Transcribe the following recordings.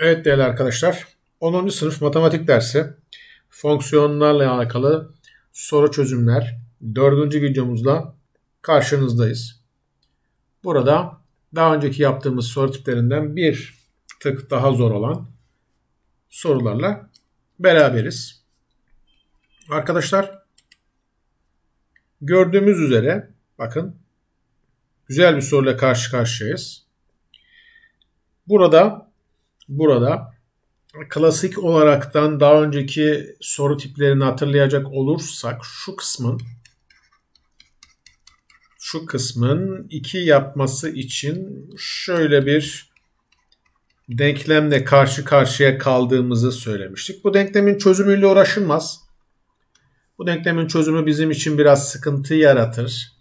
Evet değerli arkadaşlar, 10. sınıf matematik dersi fonksiyonlarla alakalı soru çözümler 4. videomuzla karşınızdayız. Burada daha önceki yaptığımız soru tiplerinden bir tık daha zor olan sorularla beraberiz. Arkadaşlar gördüğümüz üzere bakın güzel bir soruyla karşı karşıyayız. Burada burada klasik olaraktan daha önceki soru tiplerini hatırlayacak olursak şu kısmın şu kısmın 2 yapması için şöyle bir denklemle karşı karşıya kaldığımızı söylemiştik. Bu denklemin çözümüyle uğraşılmaz. Bu denklemin çözümü bizim için biraz sıkıntı yaratır.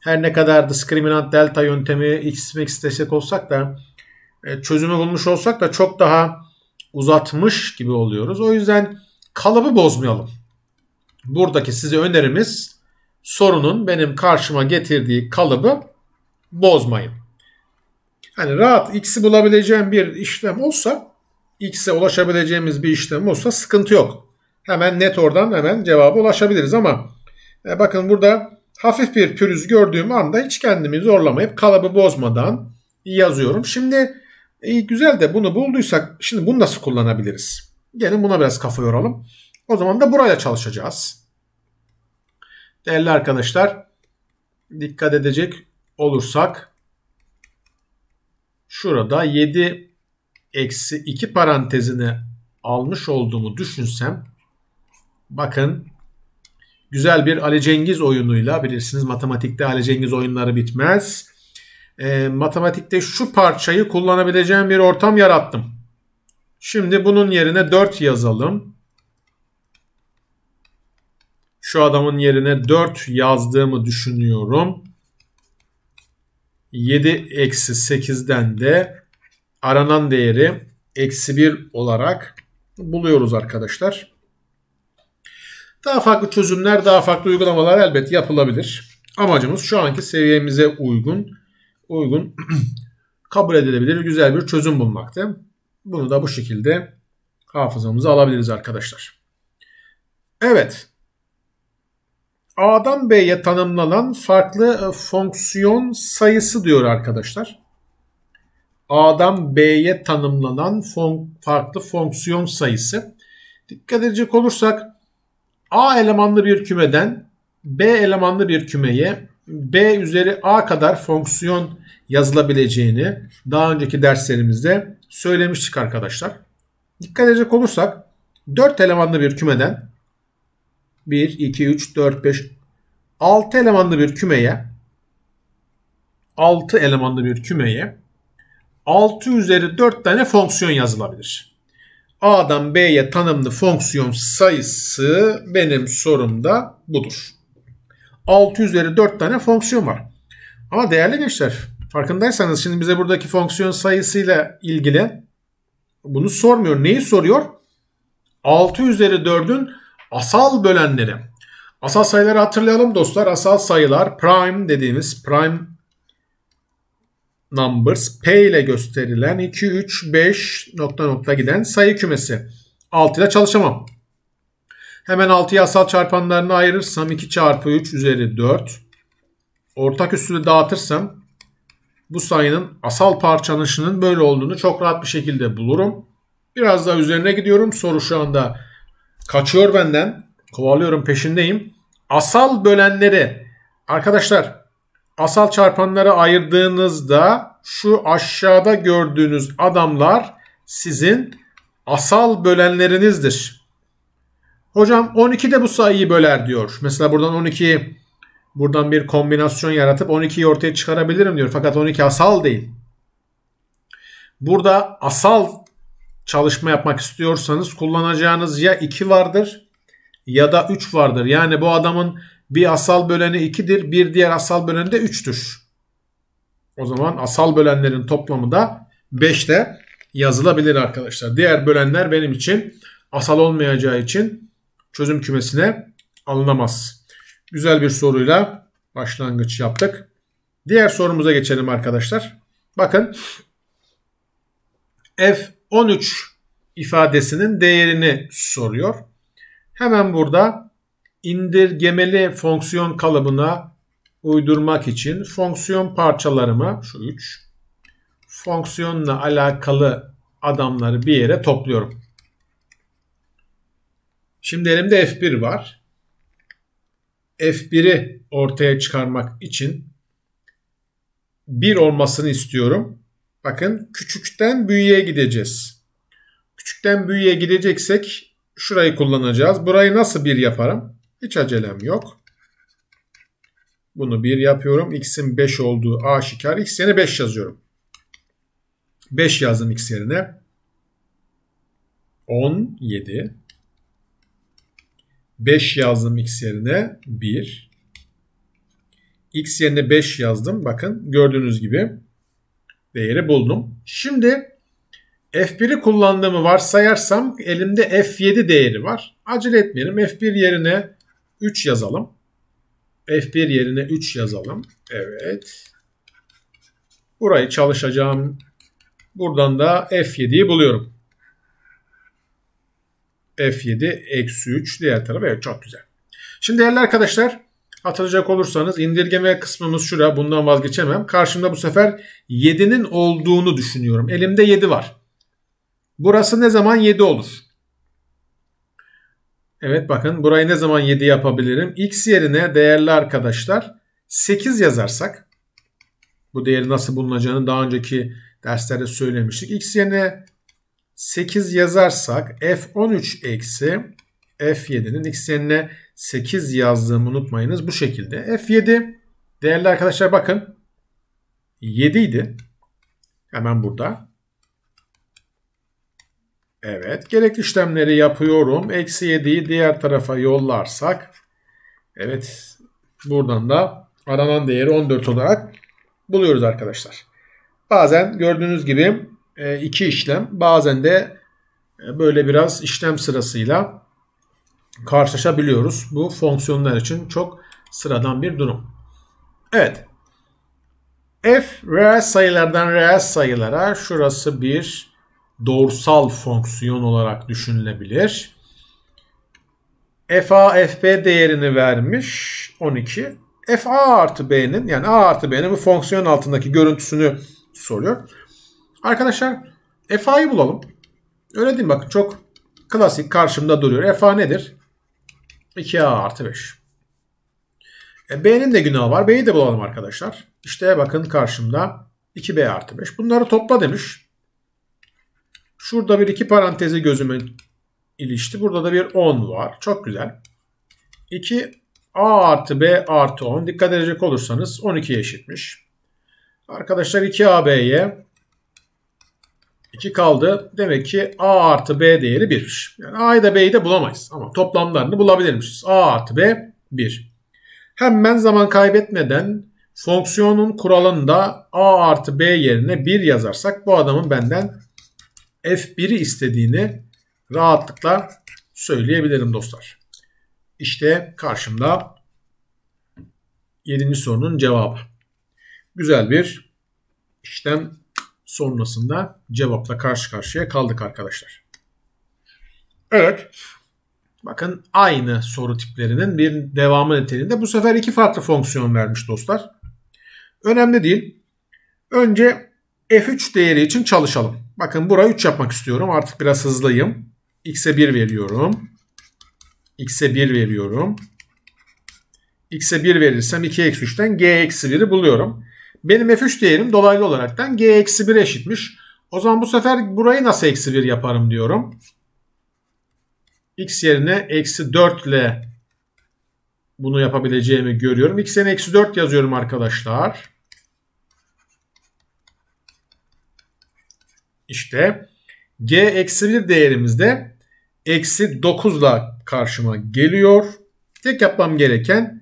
Her ne kadar diskriminant delta yöntemi x desek olsak da e, çözümü bulmuş olsak da çok daha uzatmış gibi oluyoruz. O yüzden kalıbı bozmayalım. Buradaki size önerimiz sorunun benim karşıma getirdiği kalıbı bozmayın. Hani rahat x'i bulabileceğim bir işlem olsa, x'e ulaşabileceğimiz bir işlem olsa sıkıntı yok. Hemen net oradan hemen cevaba ulaşabiliriz ama e, bakın burada hafif bir pürüz gördüğüm anda hiç kendimi zorlamayıp kalıbı bozmadan yazıyorum. Şimdi İyi e, güzel de bunu bulduysak şimdi bunu nasıl kullanabiliriz? Gelin buna biraz kafa yoralım. O zaman da buraya çalışacağız. Değerli arkadaşlar dikkat edecek olursak şurada 7 eksi 2 parantezini almış olduğumu düşünsem bakın güzel bir Ali Cengiz oyunuyla bilirsiniz matematikte Ali Cengiz oyunları bitmez e, matematikte şu parçayı kullanabileceğim bir ortam yarattım. Şimdi bunun yerine 4 yazalım. Şu adamın yerine 4 yazdığımı düşünüyorum. 7 eksi 8'den de aranan değeri eksi 1 olarak buluyoruz arkadaşlar. Daha farklı çözümler, daha farklı uygulamalar elbet yapılabilir. Amacımız şu anki seviyemize uygun uygun kabul edilebilir güzel bir çözüm bulmaktı. Bunu da bu şekilde hafızamıza alabiliriz arkadaşlar. Evet. A'dan B'ye tanımlanan farklı e, fonksiyon sayısı diyor arkadaşlar. A'dan B'ye tanımlanan fon farklı fonksiyon sayısı. Dikkat edecek olursak A elemanlı bir kümeden B elemanlı bir kümeye b üzeri a kadar fonksiyon yazılabileceğini daha önceki derslerimizde söylemiştik arkadaşlar. Dikkat edecek olursak 4 elemanlı bir kümeden 1, 2, 3, 4, 5, 6 elemanlı bir kümeye 6 elemanlı bir kümeye 6 üzeri 4 tane fonksiyon yazılabilir. A'dan B'ye tanımlı fonksiyon sayısı benim sorumda budur. 6 üzeri 4 tane fonksiyon var. Ama değerli gençler farkındaysanız şimdi bize buradaki fonksiyon sayısıyla ilgili bunu sormuyor. Neyi soruyor? 6 üzeri 4'ün asal bölenleri. Asal sayıları hatırlayalım dostlar. Asal sayılar prime dediğimiz prime numbers P ile gösterilen 2, 3, 5 nokta nokta giden sayı kümesi. 6 ile çalışamam. Hemen 6'yı asal çarpanlarını ayırırsam 2 çarpı 3 üzeri 4. Ortak üstünü dağıtırsam bu sayının asal parçalanışının böyle olduğunu çok rahat bir şekilde bulurum. Biraz daha üzerine gidiyorum. Soru şu anda kaçıyor benden. Kovalıyorum peşindeyim. Asal bölenleri arkadaşlar asal çarpanlara ayırdığınızda şu aşağıda gördüğünüz adamlar sizin asal bölenlerinizdir. Hocam 12 de bu sayıyı böler diyor. Mesela buradan 12 buradan bir kombinasyon yaratıp 12'yi ortaya çıkarabilirim diyor. Fakat 12 asal değil. Burada asal çalışma yapmak istiyorsanız kullanacağınız ya 2 vardır ya da 3 vardır. Yani bu adamın bir asal böleni 2'dir, bir diğer asal böleni de 3'tür. O zaman asal bölenlerin toplamı da 5'te yazılabilir arkadaşlar. Diğer bölenler benim için asal olmayacağı için çözüm kümesine alınamaz. Güzel bir soruyla başlangıç yaptık. Diğer sorumuza geçelim arkadaşlar. Bakın F13 ifadesinin değerini soruyor. Hemen burada indirgemeli fonksiyon kalıbına uydurmak için fonksiyon parçalarımı şu 3 fonksiyonla alakalı adamları bir yere topluyorum. Şimdi elimde F1 var. F1'i ortaya çıkarmak için 1 olmasını istiyorum. Bakın küçükten büyüğe gideceğiz. Küçükten büyüğe gideceksek şurayı kullanacağız. Burayı nasıl 1 yaparım? Hiç acelem yok. Bunu 1 yapıyorum. X'in 5 olduğu aşikar. X yerine 5 yazıyorum. 5 yazdım X yerine. 17 5 yazdım x yerine 1. x yerine 5 yazdım. Bakın gördüğünüz gibi değeri buldum. Şimdi F1'i kullandığımı varsayarsam elimde F7 değeri var. Acele etmeyelim. F1 yerine 3 yazalım. F1 yerine 3 yazalım. Evet. Burayı çalışacağım. Buradan da F7'yi buluyorum. F7 eksi 3 diğer tarafı evet çok güzel. Şimdi değerli arkadaşlar hatırlayacak olursanız indirgeme kısmımız şura bundan vazgeçemem. Karşımda bu sefer 7'nin olduğunu düşünüyorum. Elimde 7 var. Burası ne zaman 7 olur? Evet bakın burayı ne zaman 7 yapabilirim? X yerine değerli arkadaşlar 8 yazarsak bu değeri nasıl bulunacağını daha önceki derslerde söylemiştik. X yerine 8 yazarsak f13 eksi f7'nin x 8 yazdığımı unutmayınız. Bu şekilde f7 değerli arkadaşlar bakın 7 idi. Hemen burada. Evet gerekli işlemleri yapıyorum. Eksi 7'yi diğer tarafa yollarsak. Evet buradan da aranan değeri 14 olarak buluyoruz arkadaşlar. Bazen gördüğünüz gibi e, iki işlem bazen de e, böyle biraz işlem sırasıyla karşılaşabiliyoruz. Bu fonksiyonlar için çok sıradan bir durum. Evet. F reel sayılardan reel sayılara şurası bir doğrusal fonksiyon olarak düşünülebilir. FA FB değerini vermiş 12. FA artı B'nin yani A artı B'nin bu fonksiyon altındaki görüntüsünü soruyor. Arkadaşlar FA'yı bulalım. Öyle değil mi? Bakın çok klasik karşımda duruyor. FA nedir? 2A artı 5. E, B'nin de günahı var. B'yi de bulalım arkadaşlar. İşte bakın karşımda 2B artı 5. Bunları topla demiş. Şurada bir iki parantezi gözüme ilişti. Burada da bir 10 var. Çok güzel. 2 A artı B artı 10. Dikkat edecek olursanız 12'ye eşitmiş. Arkadaşlar 2AB'ye 2 kaldı. Demek ki A artı B değeri 1'miş. Yani A'yı da B'yi de bulamayız. Ama toplamlarını bulabilirmişiz. A artı B 1. Hemen zaman kaybetmeden fonksiyonun kuralında A artı B yerine 1 yazarsak bu adamın benden F1'i istediğini rahatlıkla söyleyebilirim dostlar. İşte karşımda 7. sorunun cevabı. Güzel bir işlem sonrasında cevapla karşı karşıya kaldık arkadaşlar. Evet. Bakın aynı soru tiplerinin bir devamı niteliğinde bu sefer iki farklı fonksiyon vermiş dostlar. Önemli değil. Önce F3 değeri için çalışalım. Bakın burayı 3 yapmak istiyorum. Artık biraz hızlıyım. X'e 1 veriyorum. X'e 1 veriyorum. X'e 1 verirsem 2 eksi 3'ten G eksi 1'i buluyorum. Benim F3 değerim dolaylı olaraktan G-1 eşitmiş. O zaman bu sefer burayı nasıl eksi 1 yaparım diyorum. X yerine eksi 4 ile bunu yapabileceğimi görüyorum. X yerine eksi 4 yazıyorum arkadaşlar. İşte G eksi 1 değerimizde eksi 9 ile karşıma geliyor. Tek yapmam gereken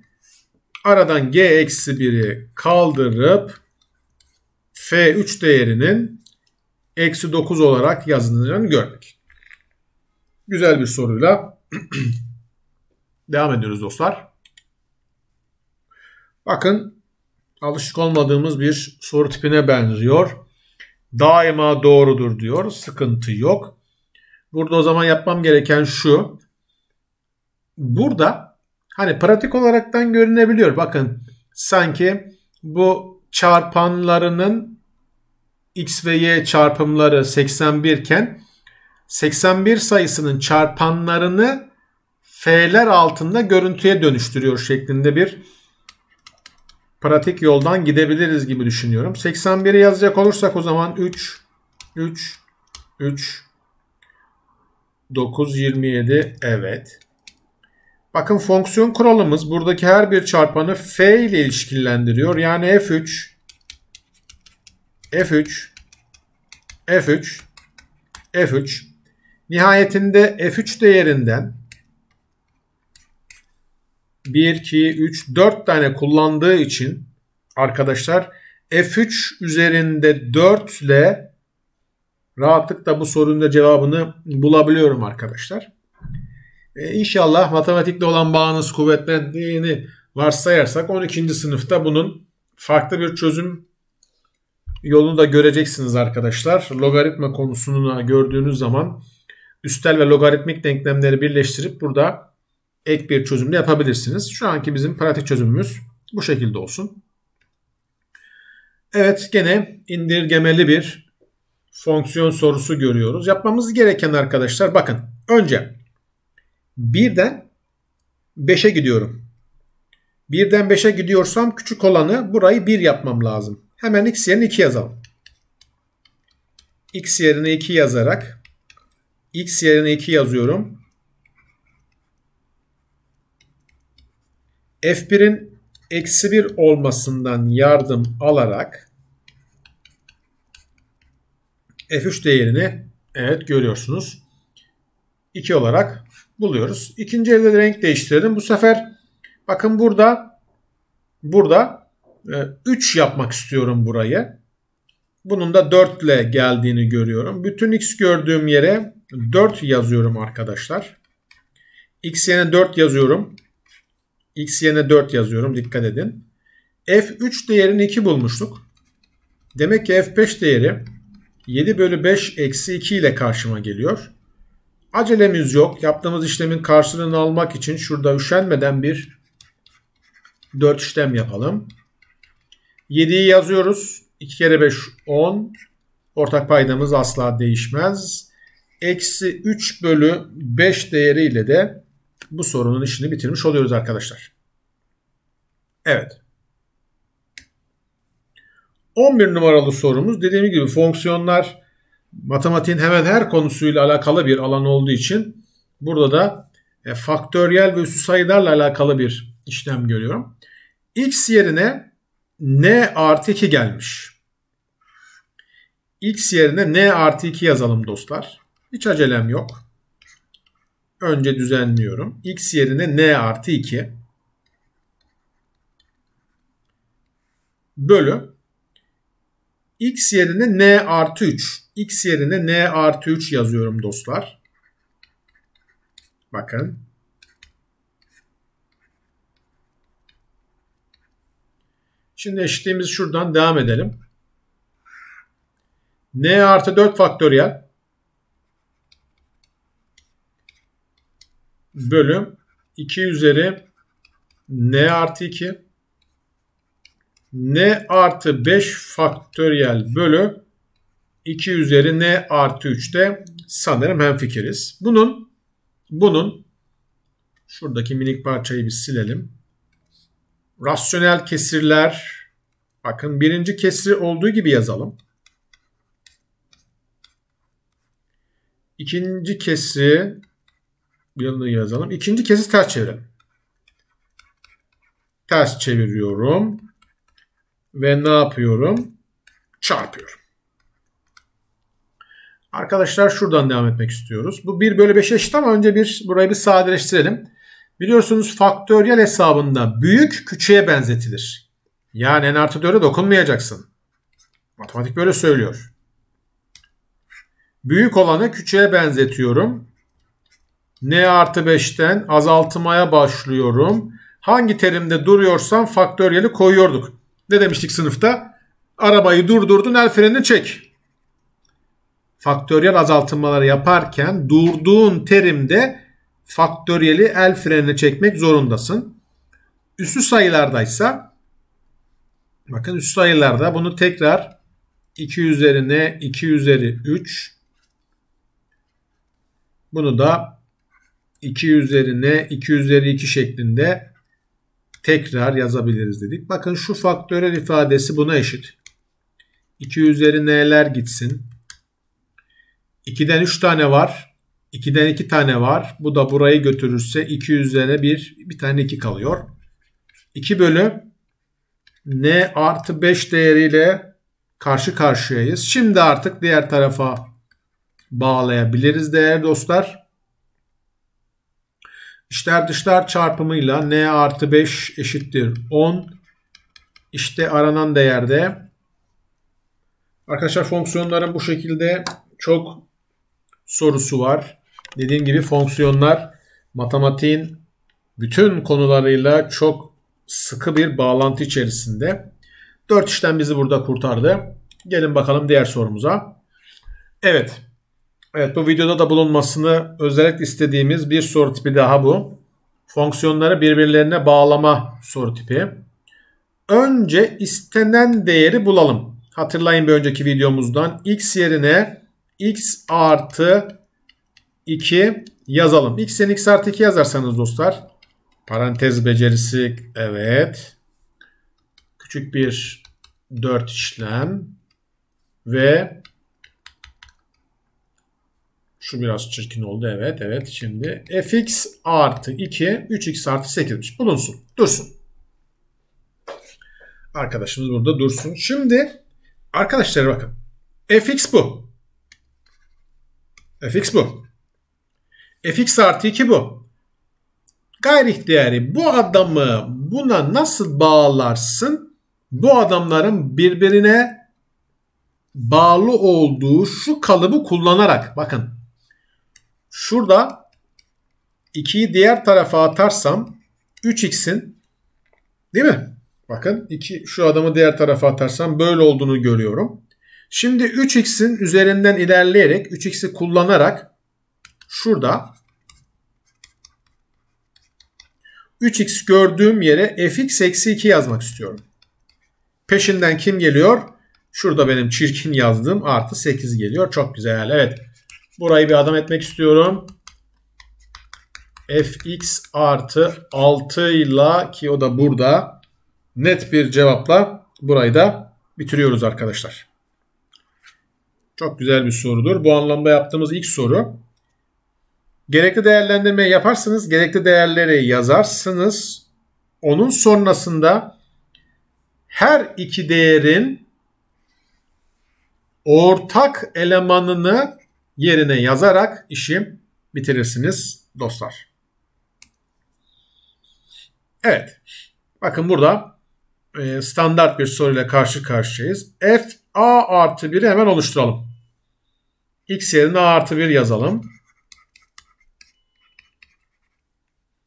Aradan G-1'i eksi kaldırıp F3 değerinin eksi 9 olarak yazılacağını görmek. Güzel bir soruyla devam ediyoruz dostlar. Bakın alışık olmadığımız bir soru tipine benziyor. Daima doğrudur diyor. Sıkıntı yok. Burada o zaman yapmam gereken şu. Burada hani pratik olaraktan görünebiliyor. Bakın sanki bu çarpanlarının x ve y çarpımları 81 iken 81 sayısının çarpanlarını f'ler altında görüntüye dönüştürüyor şeklinde bir pratik yoldan gidebiliriz gibi düşünüyorum. 81'i yazacak olursak o zaman 3 3 3 9 27 evet. Bakın fonksiyon kuralımız buradaki her bir çarpanı f ile ilişkilendiriyor. Yani f3 f3 f3 f3 nihayetinde f3 değerinden 1 2 3 4 tane kullandığı için arkadaşlar f3 üzerinde 4 ile rahatlıkla bu sorunun cevabını bulabiliyorum arkadaşlar. E, inşallah matematikle olan bağınız kuvvetlendiğini varsayarsak 12. sınıfta bunun farklı bir çözüm yolunu da göreceksiniz arkadaşlar. Logaritma konusunu gördüğünüz zaman üstel ve logaritmik denklemleri birleştirip burada ek bir çözüm de yapabilirsiniz. Şu anki bizim pratik çözümümüz bu şekilde olsun. Evet gene indirgemeli bir fonksiyon sorusu görüyoruz. Yapmamız gereken arkadaşlar bakın önce Birden 5'e gidiyorum. Birden 5'e gidiyorsam küçük olanı burayı 1 yapmam lazım. Hemen x yerine 2 yazalım. x yerine 2 yazarak x yerine 2 yazıyorum. f1'in eksi 1 olmasından yardım alarak f3 değerini evet görüyorsunuz. 2 olarak buluyoruz. İkinci elde de renk değiştirelim. Bu sefer bakın burada burada 3 e, yapmak istiyorum burayı. Bunun da 4 ile geldiğini görüyorum. Bütün x gördüğüm yere 4 yazıyorum arkadaşlar. x yerine 4 yazıyorum. x yerine 4 yazıyorum. Dikkat edin. f3 değerini 2 bulmuştuk. Demek ki f5 değeri 7 bölü 5 eksi 2 ile karşıma geliyor. Acelemiz yok. Yaptığımız işlemin karşılığını almak için şurada üşenmeden bir 4 işlem yapalım. 7'yi yazıyoruz. 2 kere 5 10. Ortak paydamız asla değişmez. Eksi 3 bölü 5 değeriyle de bu sorunun işini bitirmiş oluyoruz arkadaşlar. Evet. 11 numaralı sorumuz dediğim gibi fonksiyonlar matematiğin hemen her konusuyla alakalı bir alan olduğu için burada da e, faktöriyel ve üssü sayılarla alakalı bir işlem görüyorum. X yerine N artı 2 gelmiş. X yerine N artı 2 yazalım dostlar. Hiç acelem yok. Önce düzenliyorum. X yerine N artı 2 bölü x yerine n artı 3. x yerine n artı 3 yazıyorum dostlar. Bakın. Şimdi eşitliğimiz şuradan devam edelim. n artı 4 faktöriyel bölüm 2 üzeri n artı 2 n artı 5 faktöriyel bölü 2 üzeri n artı 3'te sanırım hemfikiriz. Bunun bunun şuradaki minik parçayı bir silelim. Rasyonel kesirler bakın birinci kesiri olduğu gibi yazalım. İkinci kesri yanına yazalım. İkinci kesri ters çevirelim. Ters çeviriyorum ve ne yapıyorum? Çarpıyorum. Arkadaşlar şuradan devam etmek istiyoruz. Bu 1 bölü 5 eşit ama önce bir burayı bir sadeleştirelim. Biliyorsunuz faktöriyel hesabında büyük küçüğe benzetilir. Yani n artı 4'e dokunmayacaksın. Matematik böyle söylüyor. Büyük olanı küçüğe benzetiyorum. n artı 5'ten azaltmaya başlıyorum. Hangi terimde duruyorsam faktöriyeli koyuyorduk. Ne demiştik sınıfta? Arabayı durdurdun el frenini çek. Faktöriyel azaltmaları yaparken durduğun terimde faktöriyeli el frenini çekmek zorundasın. Üssü sayılardaysa bakın üssü sayılarda bunu tekrar 2 üzerine 2 üzeri 3 bunu da 2 üzerine 2 üzeri 2 şeklinde tekrar yazabiliriz dedik. Bakın şu faktörel ifadesi buna eşit. 2 üzeri n'ler gitsin. 2'den 3 tane var. 2'den 2 tane var. Bu da burayı götürürse 2 üzerine 1 bir tane 2 kalıyor. 2 bölü n artı 5 değeriyle karşı karşıyayız. Şimdi artık diğer tarafa bağlayabiliriz değerli dostlar. İşler dışlar çarpımıyla n artı 5 eşittir 10. İşte aranan değerde. Arkadaşlar fonksiyonların bu şekilde çok sorusu var. Dediğim gibi fonksiyonlar matematiğin bütün konularıyla çok sıkı bir bağlantı içerisinde. 4 işlem bizi burada kurtardı. Gelin bakalım diğer sorumuza. Evet. Evet bu videoda da bulunmasını özellikle istediğimiz bir soru tipi daha bu. Fonksiyonları birbirlerine bağlama soru tipi. Önce istenen değeri bulalım. Hatırlayın bir önceki videomuzdan x yerine x artı 2 yazalım. X yerine x artı 2 yazarsanız dostlar parantez becerisi evet küçük bir 4 işlem ve şu biraz çirkin oldu. Evet evet. Şimdi fx artı 2 3x artı 8'miş. Bulunsun. Dursun. Arkadaşımız burada dursun. Şimdi arkadaşlar bakın. fx bu. fx bu. fx artı 2 bu. Gayri ihtiyari bu adamı buna nasıl bağlarsın? Bu adamların birbirine bağlı olduğu şu kalıbı kullanarak bakın Şurada 2'yi diğer tarafa atarsam 3x'in değil mi? Bakın 2 şu adamı diğer tarafa atarsam böyle olduğunu görüyorum. Şimdi 3x'in üzerinden ilerleyerek 3x'i kullanarak şurada 3x gördüğüm yere fx eksi 2 yazmak istiyorum. Peşinden kim geliyor? Şurada benim çirkin yazdığım artı 8 geliyor. Çok güzel. Evet. Burayı bir adam etmek istiyorum. fx artı 6 ile ki o da burada net bir cevapla burayı da bitiriyoruz arkadaşlar. Çok güzel bir sorudur. Bu anlamda yaptığımız ilk soru. Gerekli değerlendirmeyi yaparsınız. Gerekli değerleri yazarsınız. Onun sonrasında her iki değerin ortak elemanını yerine yazarak işi bitirirsiniz dostlar. Evet. Bakın burada e, standart bir soruyla karşı karşıyayız. F A artı 1'i hemen oluşturalım. X yerine A artı 1 yazalım.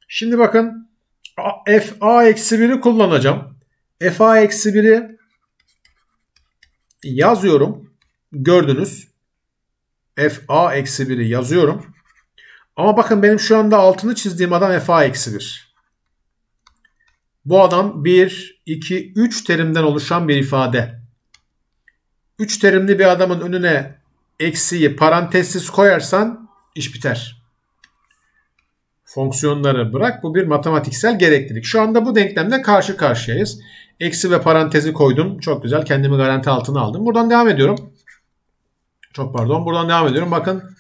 Şimdi bakın F A eksi 1'i kullanacağım. F A eksi 1'i yazıyorum. Gördünüz f a eksi 1'i yazıyorum. Ama bakın benim şu anda altını çizdiğim adam f a eksi 1. Bu adam 1, 2, 3 terimden oluşan bir ifade. 3 terimli bir adamın önüne eksiyi parantezsiz koyarsan iş biter. Fonksiyonları bırak. Bu bir matematiksel gereklilik. Şu anda bu denklemle karşı karşıyayız. Eksi ve parantezi koydum. Çok güzel. Kendimi garanti altına aldım. Buradan devam ediyorum. Çok pardon. Buradan devam ediyorum. Bakın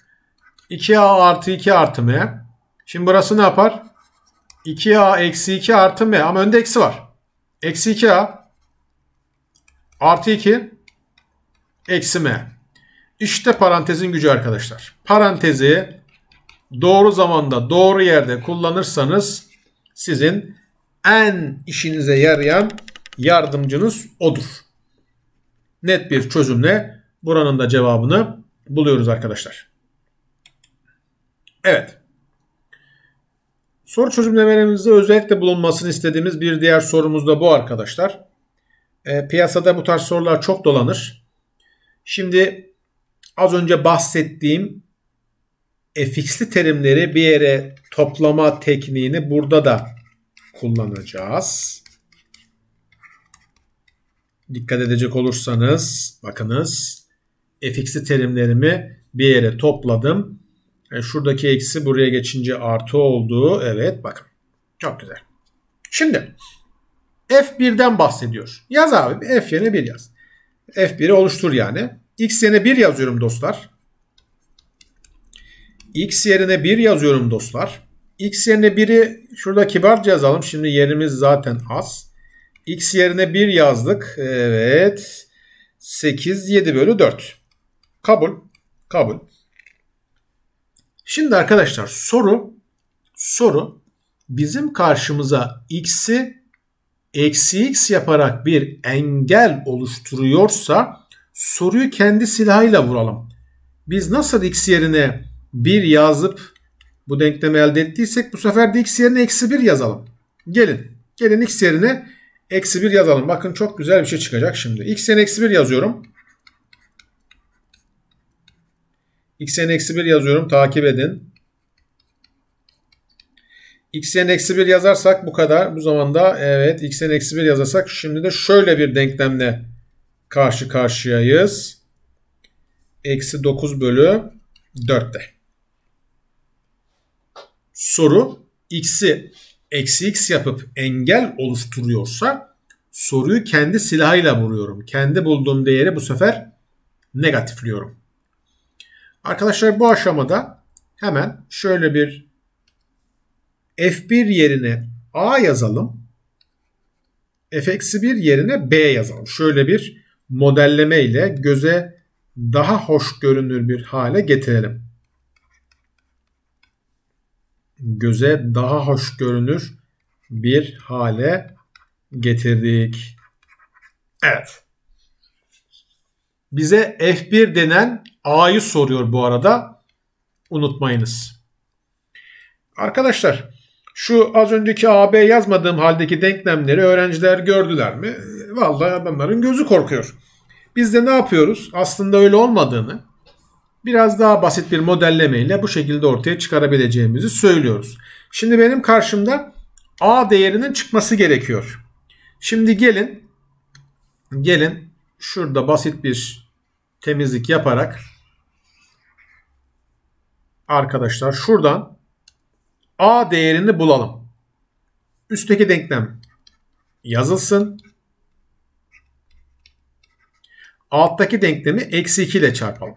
2A artı 2 artı M. Şimdi burası ne yapar? 2A eksi 2 artı M. Ama önde eksi var. Eksi 2A artı 2 eksi M. İşte parantezin gücü arkadaşlar. Parantezi doğru zamanda doğru yerde kullanırsanız sizin en işinize yarayan yardımcınız odur. Net bir çözümle Buranın da cevabını buluyoruz arkadaşlar. Evet. Soru çözümlemelerimizde özellikle bulunmasını istediğimiz bir diğer sorumuz da bu arkadaşlar. E, piyasada bu tarz sorular çok dolanır. Şimdi az önce bahsettiğim e, fx'li terimleri bir yere toplama tekniğini burada da kullanacağız. Dikkat edecek olursanız bakınız fx'i terimlerimi bir yere topladım. E, şuradaki eksi buraya geçince artı oldu. Evet bakın. Çok güzel. Şimdi F1'den bahsediyor. Yaz abi F yerine 1 yaz. F1'i oluştur yani. X yerine 1 yazıyorum dostlar. X yerine 1 yazıyorum dostlar. X yerine 1'i şurada kibarca yazalım. Şimdi yerimiz zaten az. X yerine 1 yazdık. Evet. 8, 7 bölü 4. Kabul. Kabul. Şimdi arkadaşlar soru soru bizim karşımıza x'i eksi x yaparak bir engel oluşturuyorsa soruyu kendi silahıyla vuralım. Biz nasıl x yerine 1 yazıp bu denklemi elde ettiysek bu sefer de x yerine eksi 1 yazalım. Gelin. Gelin x yerine eksi 1 yazalım. Bakın çok güzel bir şey çıkacak şimdi. x yerine eksi 1 yazıyorum. xn-1 yazıyorum. Takip edin. xn-1 yazarsak bu kadar. Bu zamanda evet xn-1 yazarsak şimdi de şöyle bir denklemle karşı karşıyayız. Eksi 9 bölü 4'te. Soru x'i eksi x yapıp engel oluşturuyorsa soruyu kendi silahıyla vuruyorum. Kendi bulduğum değeri bu sefer negatifliyorum. Arkadaşlar bu aşamada hemen şöyle bir F1 yerine A yazalım. F-1 yerine B yazalım. Şöyle bir modelleme ile göze daha hoş görünür bir hale getirelim. Göze daha hoş görünür bir hale getirdik. Evet bize F1 denen A'yı soruyor bu arada. Unutmayınız. Arkadaşlar şu az önceki AB yazmadığım haldeki denklemleri öğrenciler gördüler mi? Vallahi adamların gözü korkuyor. Biz de ne yapıyoruz? Aslında öyle olmadığını biraz daha basit bir modellemeyle bu şekilde ortaya çıkarabileceğimizi söylüyoruz. Şimdi benim karşımda A değerinin çıkması gerekiyor. Şimdi gelin gelin şurada basit bir temizlik yaparak arkadaşlar şuradan A değerini bulalım. Üstteki denklem yazılsın. Alttaki denklemi eksi 2 ile çarpalım.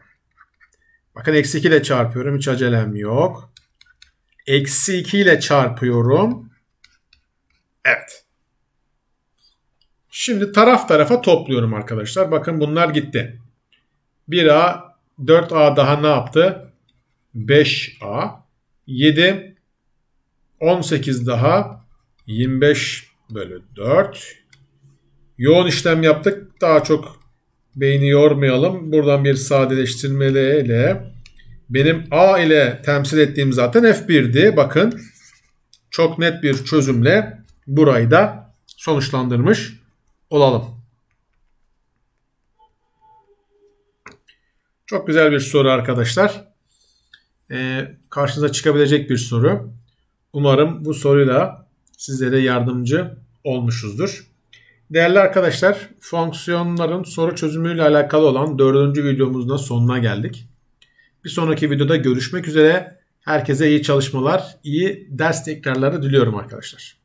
Bakın eksi 2 ile çarpıyorum. Hiç acelem yok. Eksi 2 ile çarpıyorum. Evet. Şimdi taraf tarafa topluyorum arkadaşlar. Bakın bunlar gitti. 1A, 4A daha ne yaptı? 5A, 7, 18 daha, 25 bölü 4. Yoğun işlem yaptık. Daha çok beyni yormayalım. Buradan bir sadeleştirmeyle benim A ile temsil ettiğim zaten F1'di. Bakın çok net bir çözümle burayı da sonuçlandırmış olalım. Çok güzel bir soru arkadaşlar. Ee, karşınıza çıkabilecek bir soru. Umarım bu soruyla sizlere yardımcı olmuşuzdur. Değerli arkadaşlar, fonksiyonların soru çözümüyle alakalı olan dördüncü videomuzun sonuna geldik. Bir sonraki videoda görüşmek üzere. Herkese iyi çalışmalar, iyi ders tekrarları diliyorum arkadaşlar.